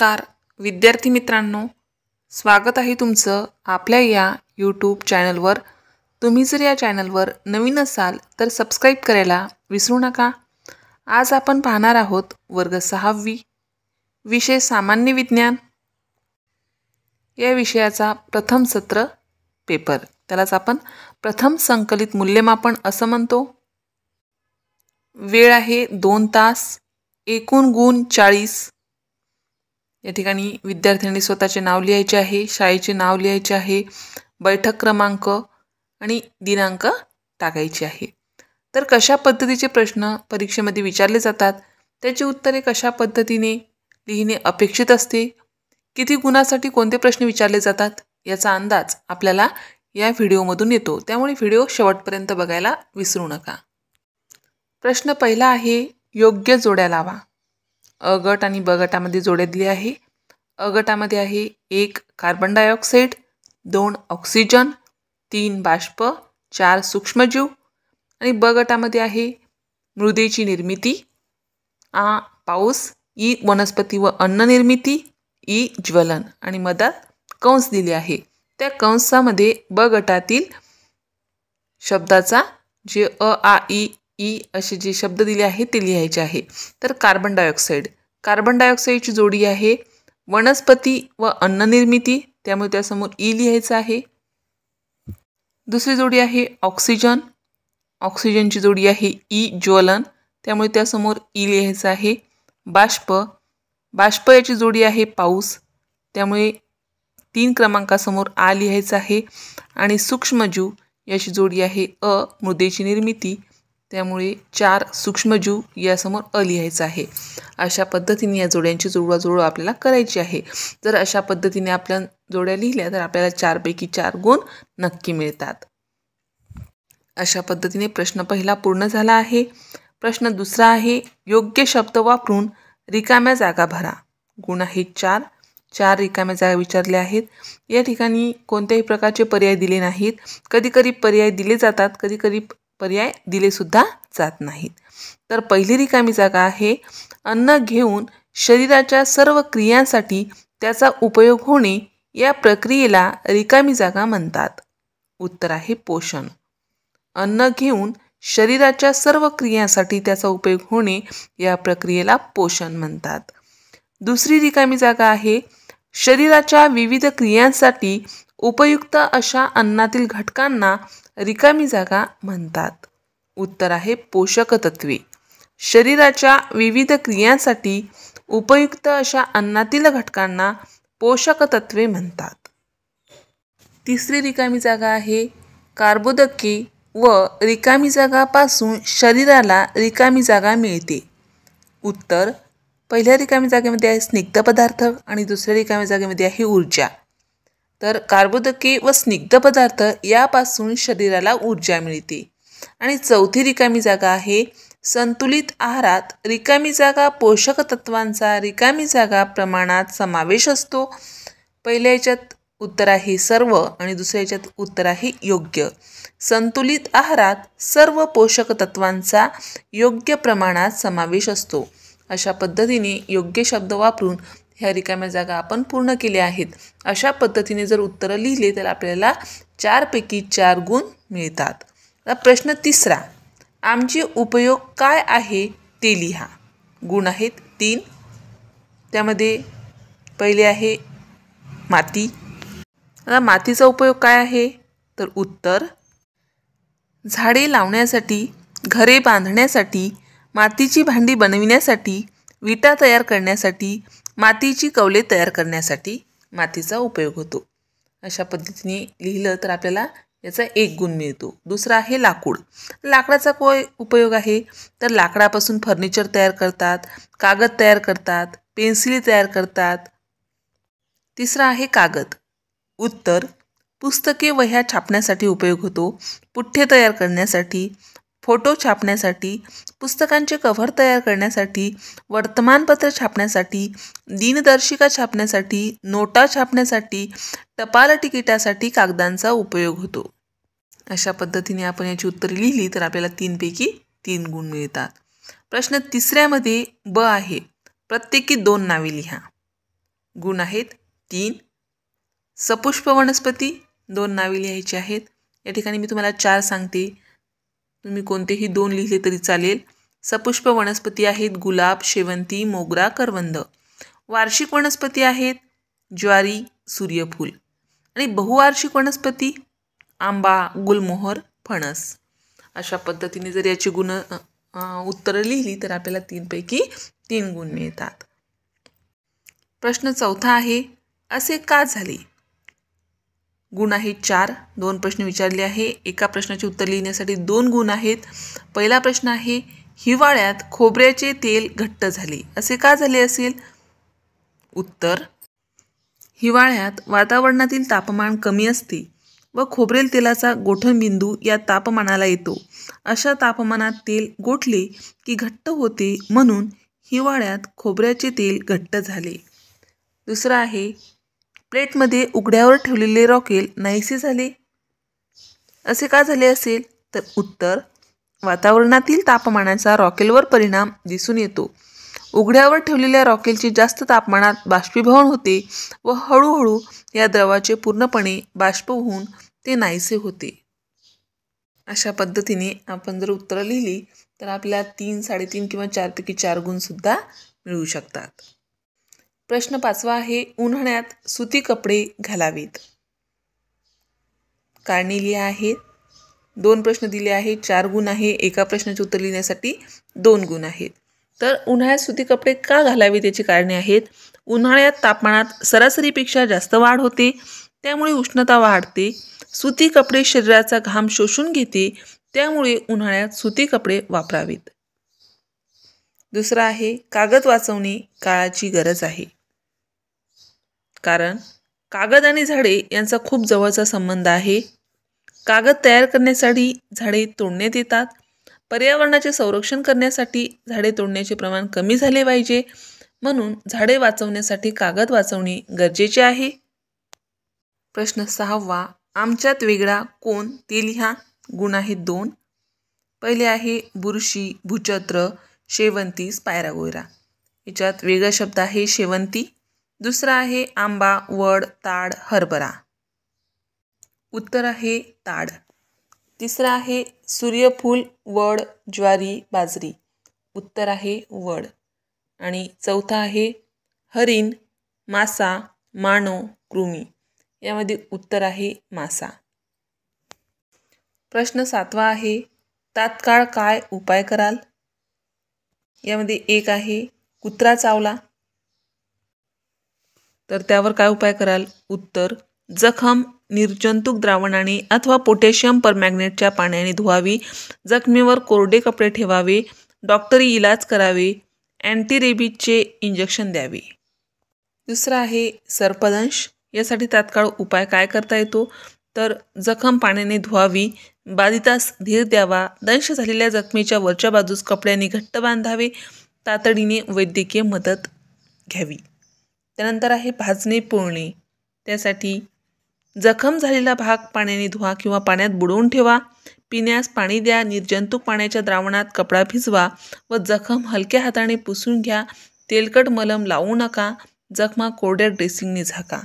नमस्कार विद्यार्थी मित्रांनो स्वागत आहे तुमचं आपल्या या यूट्यूब चॅनलवर तुम्ही जर या चॅनलवर नवीन असाल तर सबस्क्राईब करायला विसरू नका आज आपण पाहणार आहोत वर्ग सहावी विषय सामान्य विज्ञान या विषयाचा प्रथम सत्र पेपर त्यालाच आपण प्रथम संकलित मूल्यमापन असं म्हणतो वेळ आहे दोन तास एकूण गुण चाळीस या ठिकाणी विद्यार्थ्यांनी स्वतःचे नाव लिहायचे आहे शाळेचे नाव लिहायचे आहे बैठक क्रमांक आणि दिनांक टाकायचे आहे तर कशा पद्धतीचे प्रश्न परीक्षेमध्ये विचारले जातात त्याची उत्तरे कशा पद्धतीने लिहिणे अपेक्षित असते किती गुणासाठी कोणते प्रश्न विचारले जातात याचा अंदाज आपल्याला या व्हिडिओमधून येतो त्यामुळे व्हिडिओ शेवटपर्यंत बघायला विसरू नका प्रश्न पहिला आहे योग्य जोड्या लावा अ गट आणि ब गटामध्ये जोड्या आहे अ गटामध्ये आहे एक कार्बन डायऑक्साईड दोन ऑक्सिजन तीन बाष्प चार सूक्ष्मजीव आणि ब गटामध्ये आहे मृदेची निर्मिती आ पाऊस ई वनस्पती व अन्न निर्मिती ई ज्वलन आणि मदत कंस दिली आहे त्या कंसामध्ये ब गटातील शब्दाचा जे अ आ ई ई असे जे शब्द दिले आहेत ते लिहायचे आहे तर कार्बन डायऑक्साईड कार्बन डायऑक्साईडची जोडी आहे वनस्पती व अन्ननिर्मिती त्यामुळे त्यासमोर ई e लिहायचं आहे दुसरी जोडी आहे ऑक्सिजन ऑक्सिजनची जोडी आहे ई e ज्वलन त्यामुळे त्यासमोर ई e लिहायचं आहे बाष्प बाष्प याची जोडी आहे पाऊस त्यामुळे तीन क्रमांकासमोर आ लिहायचं आहे आणि सूक्ष्मजीव याची जोडी आहे अ मृदेची निर्मिती त्यामुळे चार सूक्ष्मजीव यासमोर अ लिहायचं आहे अशा पद्धतीने या जोड्यांची जुळवाजुळव आपल्याला करायची आहे जर अशा पद्धतीने आपल्या जोड्या लिहिल्या तर आपल्याला चारपैकी चार गुण नक्की मिळतात अशा पद्धतीने प्रश्न पहिला पूर्ण झाला आहे प्रश्न दुसरा आहे योग्य शब्द वापरून रिकाम्या जागा भरा गुण आहेत चार चार रिकाम्या जागा विचारल्या आहेत या ठिकाणी कोणत्याही प्रकारचे पर्याय दिले नाहीत कधीकधी पर्याय दिले जातात कधीकधी पर्याय दिले सुद्धा जात नाहीत तर पहिली रिकामी जागा आहे अन्न घेऊन शरीराच्या सर्व क्रियांसाठी त्याचा उपयोग होणे या प्रक्रियेला रिकामी जागा म्हणतात उत्तर आहे पोषण अन्न घेऊन शरीराच्या सर्व क्रियांसाठी त्याचा उपयोग होणे या प्रक्रियेला पोषण म्हणतात दुसरी रिकामी जागा आहे शरीराच्या विविध क्रियांसाठी उपयुक्त अशा अन्नातील घटकांना रिकामी जागा म्हणतात उत्तर आहे पोषक तत्वे शरीराच्या विविध क्रियांसाठी उपयुक्त अशा अन्नातील घटकांना पोषक तत्वे म्हणतात तिसरी रिकामी जागा आहे कार्बोदके व रिकामी जागापासून शरीराला रिकामी जागा मिळते उत्तर पहिल्या रिकामी जागेमध्ये आहे स्निग्ध पदार्थ आणि दुसऱ्या रिकामी जागेमध्ये आहे ऊर्जा तर कार्बोदके व स्निग्ध पदार्थ यापासून शरीराला ऊर्जा मिळते आणि चौथी रिकामी जागा आहे संतुलित आहारात रिकामी जागा पोषक तत्वांचा रिकामी जागा प्रमाणात समावेश असतो पहिल्या याच्यात उत्तर आहे सर्व आणि दुसऱ्या याच्यात उत्तर आहे योग्य संतुलित आहारात सर्व पोषक तत्वांचा योग्य प्रमाणात समावेश असतो अशा पद्धतीने योग्य शब्द वापरून ह्या रिकाम्या जागा आपण पूर्ण केल्या आहेत अशा पद्धतीने जर उत्तरं लिहिले तर आपल्याला चारपैकी चार गुण मिळतात प्रश्न तिसरा आमचे उपयोग काय आहे ते लिहा गुण आहेत तीन त्यामध्ये पहिले आहे माती आता मातीचा उपयोग काय आहे तर उत्तर झाडे लावण्यासाठी घरे बांधण्यासाठी मातीची भांडी बनविण्यासाठी विटा तयार करण्यासाठी मातीची कवले तयार करण्यासाठी मातीचा उपयोग होतो अशा पद्धतीने लिहिलं तर आपल्याला याचा एक गुण मिळतो दुसरा आहे लाकूड लाकडाचा कोय उपयोग आहे तर लाकडापासून फर्निचर तयार करतात कागद तयार करतात पेन्सिली तयार करतात तिसरा आहे कागद उत्तर पुस्तके वह्या छापण्यासाठी उपयोग होतो पुठ्ठे तयार करण्यासाठी फोटो छापण्यासाठी पुस्तकांचे कव्हर तयार करण्यासाठी वर्तमानपत्र छापण्यासाठी दिनदर्शिका छापण्यासाठी नोटा छापण्यासाठी टपाल तिकिटासाठी कागदांचा उपयोग होतो अशा पद्धतीने आपण याची उत्तरे लिहिली तर आपल्याला तीनपैकी तीन गुण मिळतात प्रश्न तिसऱ्यामध्ये ब आहे प्रत्येकी दोन नावे लिहा गुण आहेत तीन सपुष्प वनस्पती दोन नावे लिहायची आहेत या ठिकाणी मी तुम्हाला चार सांगते तुम्ही कोणतेही दोन लिहिले तरी चालेल सपुष्प वनस्पती आहेत गुलाब शेवंती मोगरा करवंद वार्षिक वनस्पती आहेत ज्वारी सूर्यफूल आणि बहुवार्षिक वनस्पती आंबा गुलमोहर फणस अशा पद्धतीने जर याची गुण उत्तरं लिहिली तर आपल्याला तीनपैकी तीन गुण मिळतात प्रश्न चौथा आहे असे का झाले गुण आहे चार दोन प्रश्न विचारले आहे एका प्रश्नाचे उत्तर लिहिण्यासाठी दोन गुण आहेत पहिला प्रश्न आहे हिवाळ्यात खोबऱ्याचे तेल घट्ट झाले असे का झाले असेल उत्तर हिवाळ्यात वातावरणातील तापमान कमी असते व खोबरेल तेलाचा गोठणबिंदू या तापमानाला येतो अशा तापमानात तेल गोठले की घट्ट होते म्हणून हिवाळ्यात खोबऱ्याचे तेल घट्ट झाले दुसरं आहे प्लेटमध्ये उघड्यावर ठेवलेले रॉकेल नाहीसे झाले असे का झाले असेल तर उत्तर वातावरणातील तापमानाचा रॉकेलवर परिणाम दिसून येतो उघड्यावर ठेवलेल्या रॉकेलचे जास्त तापमानात बाष्पीभवन होते व हळूहळू या द्रवाचे पूर्णपणे बाष्प होऊन ते नाहीसे होते अशा पद्धतीने आपण जर उत्तरं लिहिली तर आपल्याला तीन साडेतीन किंवा चारपैकी चार गुणसुद्धा मिळू शकतात प्रश्न पाचवा आहे उन्हाळ्यात सुती कपडे घालावेत कारणे लिहा आहेत दोन प्रश्न दिले आहेत चार गुण आहे एका प्रश्नाचे उत्तर लिहिण्यासाठी दोन गुण आहेत तर उन्हाळ्यात सुती कपडे का घालावेत याची कारणे आहेत उन्हाळ्यात तापमानात सरासरीपेक्षा जास्त वाढ होते त्यामुळे उष्णता वाढते सुती कपडे शरीराचा घाम शोषून घेते त्यामुळे उन्हाळ्यात सुती कपडे वापरावेत दुसरा आहे कागद वाचवणे काळाची गरज आहे कारण कागद आणि झाडे यांचा खूप जवळचा संबंध आहे कागद तयार करण्यासाठी झाडे तोडण्यात येतात पर्यावरणाचे संरक्षण करण्यासाठी झाडे तोडण्याचे प्रमाण कमी झाले पाहिजे म्हणून झाडे वाचवण्यासाठी कागद वाचवणे गरजेचे आहे प्रश्न सहावा आमच्यात वेगळा कोण ते लिहा गुण आहेत दोन पहिले आहे बुरशी भूचत्र शेवंती स्पायरागोयरा याच्यात वेगळा शब्द आहे शेवंती दुसरा आहे आंबा वड ताड हरभरा उत्तर आहे ताड तिसरा आहे सूर्यफूल वड ज्वारी बाजरी उत्तर आहे वड आणि चौथा आहे हरिण मासा मानव कृमी यामध्ये उत्तर आहे मासा प्रश्न सातवा आहे तात्काळ काय उपाय कराल यामध्ये एक आहे कुत्रा चावला तर त्यावर काय उपाय कराल उत्तर जखम निर्जंतुक द्रावणाने अथवा पोटॅशियम परमॅग्नेटच्या पाण्याने धुवावी जखमीवर कोरडे कपडे ठेवावे डॉक्टरी इलाज करावे अँटीरेबीजचे इंजेक्शन द्यावे दुसरा आहे सर्पदंश यासाठी तात्काळ उपाय काय करता येतो तर जखम पाण्याने धुवावी बाधितास धीर द्यावा दंश झालेल्या जखमीच्या वरच्या बाजूस कपड्याने घट्ट बांधावे तातडीने वैद्यकीय मदत घ्यावी त्यानंतर आहे भाजणे पोळणे त्यासाठी जखम झालेला भाग पाण्याने धुवा किंवा पाण्यात बुडवून ठेवा पिण्यास पाणी द्या निर्जंतुक पाण्याच्या द्रावणात कपडा भिजवा व जखम हलक्या हाताने पुसून घ्या तेलकट मलम लावू नका जखमा कोरड्या ड्रेसिंगने झाका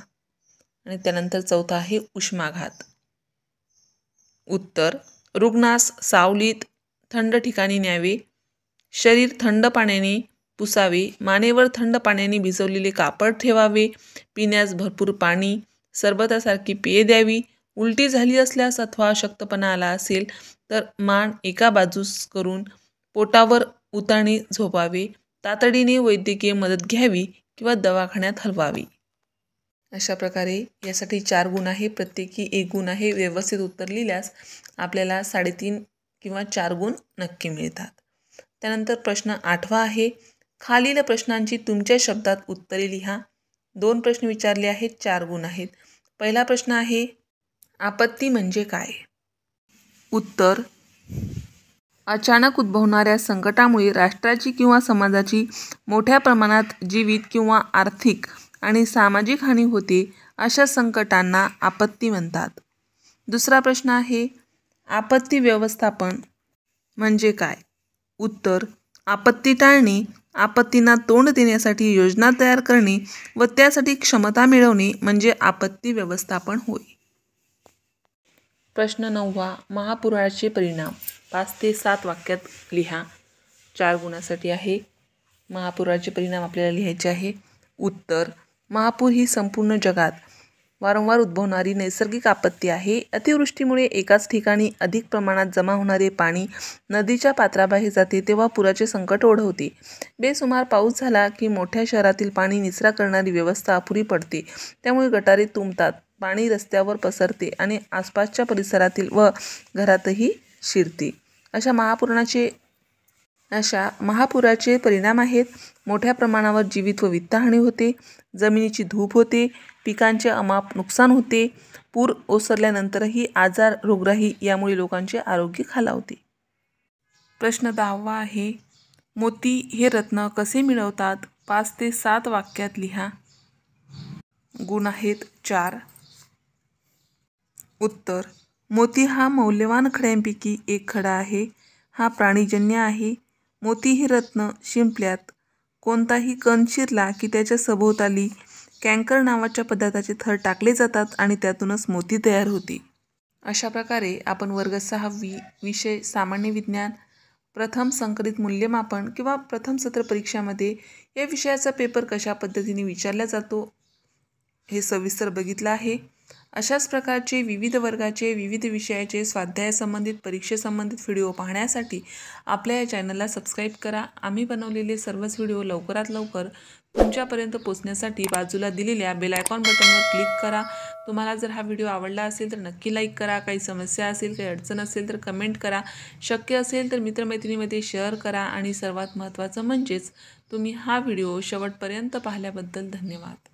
आणि त्यानंतर चौथा आहे उष्माघात उत्तर रुग्णास सावलीत थंड ठिकाणी न्यावे शरीर थंड पाण्याने पुसावे मानेवर थंड पाण्याने भिजवलेले कापड ठेवावे पिण्यास भरपूर पाणी सरबतासारखी पेये द्यावी उलटी झाली असल्यास अथवा अशक्तपणा आला असेल तर मान एका बाजूस करून पोटावर उताणे झोपावे तातडीने वैद्यकीय मदत घ्यावी किंवा दवाखान्यात हलवावी अशा प्रकारे यासाठी चार गुण आहे प्रत्येकी एक गुण आहे व्यवस्थित उत्तर लिहिल्यास आपल्याला साडेतीन किंवा चार गुण नक्की मिळतात त्यानंतर प्रश्न आठवा आहे खालील प्रश्नांची तुमच्या शब्दात उत्तरे लिहा दोन प्रश्न विचारले आहेत चार गुण आहेत पहिला प्रश्न आहे आपत्ती म्हणजे काय उत्तर अचानक उद्भवणाऱ्या संकटामुळे राष्ट्राची किंवा समाजाची मोठ्या प्रमाणात जीवित किंवा आर्थिक आणि सामाजिक हानी होते अशा संकटांना आपत्ती म्हणतात दुसरा प्रश्न आहे आपत्ती व्यवस्थापन म्हणजे काय उत्तर आपत्ती टाळणे आपत्तींना तोंड देण्यासाठी योजना तयार करणे व त्यासाठी क्षमता मिळवणे म्हणजे आपत्ती व्यवस्थापन होय प्रश्न नववा महापुराचे परिणाम पाच ते सात वाक्यात लिहा चार गुणासाठी आहे महापुराचे परिणाम आपल्याला लिहायचे आहे उत्तर महापूर ही संपूर्ण जगात वारंवार उद्भवणारी नैसर्गिक आपत्ती आहे अतिवृष्टीमुळे एकाच ठिकाणी अधिक प्रमाणात जमा होणारे पाणी नदीच्या पात्राबाहेर जाते तेव्हा पुराचे संकट ओढवते बेसुमार पाऊस झाला की मोठ्या शहरातील पाणी निचरा करणारी व्यवस्था अपुरी पडते त्यामुळे गटारे तुंबतात पाणी रस्त्यावर पसरते आणि आसपासच्या परिसरातील व घरातही शिरते अशा महापुराचे अशा महापुराचे परिणाम आहेत मोठ्या प्रमाणावर जीवित व वित्तहानी होते जमिनीची धूप होते पिकांचे अमाप नुकसान होते पूर ओसरल्यानंतरही आजार रोगराई यामुळे लोकांचे आरोग्य खालावते प्रश्न दहावा आहे मोती हे रत्न कसे मिळवतात पाच ते सात वाक्यात लिहा गुण आहेत चार उत्तर मोती हा मौल्यवान खड्यांपैकी एक खडा आहे हा प्राणीजन्य आहे मोती हे रत्न शिंपल्यात कोणताही कण शिरला की त्याच्या सभोवताली कँकर नावाच्या पदार्थाचे थर टाकले जातात आणि त्यातूनच मोती तयार होती अशा प्रकारे आपण वर्ग सहावी विषय सामान्य विज्ञान प्रथम संकलित मूल्यमापन किंवा प्रथम सत्र परीक्षामध्ये या विषयाचा पेपर कशा पद्धतीने विचारला जातो हे सविस्तर बघितलं आहे अशाच प्रकारचे विविध वर्गाचे विविध विषयाचे स्वाध्यायासंबंधित परीक्षेसंबंधित व्हिडिओ पाहण्यासाठी आपल्या या चॅनलला सबस्क्राईब करा आम्ही बनवलेले सर्वच व्हिडिओ लवकरात लवकर तुमच्यापर्यंत पोचण्यासाठी बाजूला दिलेल्या बेलायकॉन बटनवर क्लिक करा तुम्हाला जर हा व्हिडिओ आवडला असेल तर नक्की लाईक करा काही समस्या असेल काही अडचण असेल तर कमेंट करा शक्य असेल तर मित्रमैत्रिणीमध्ये शेअर करा आणि सर्वात महत्त्वाचं म्हणजेच तुम्ही हा व्हिडिओ शेवटपर्यंत पाहिल्याबद्दल धन्यवाद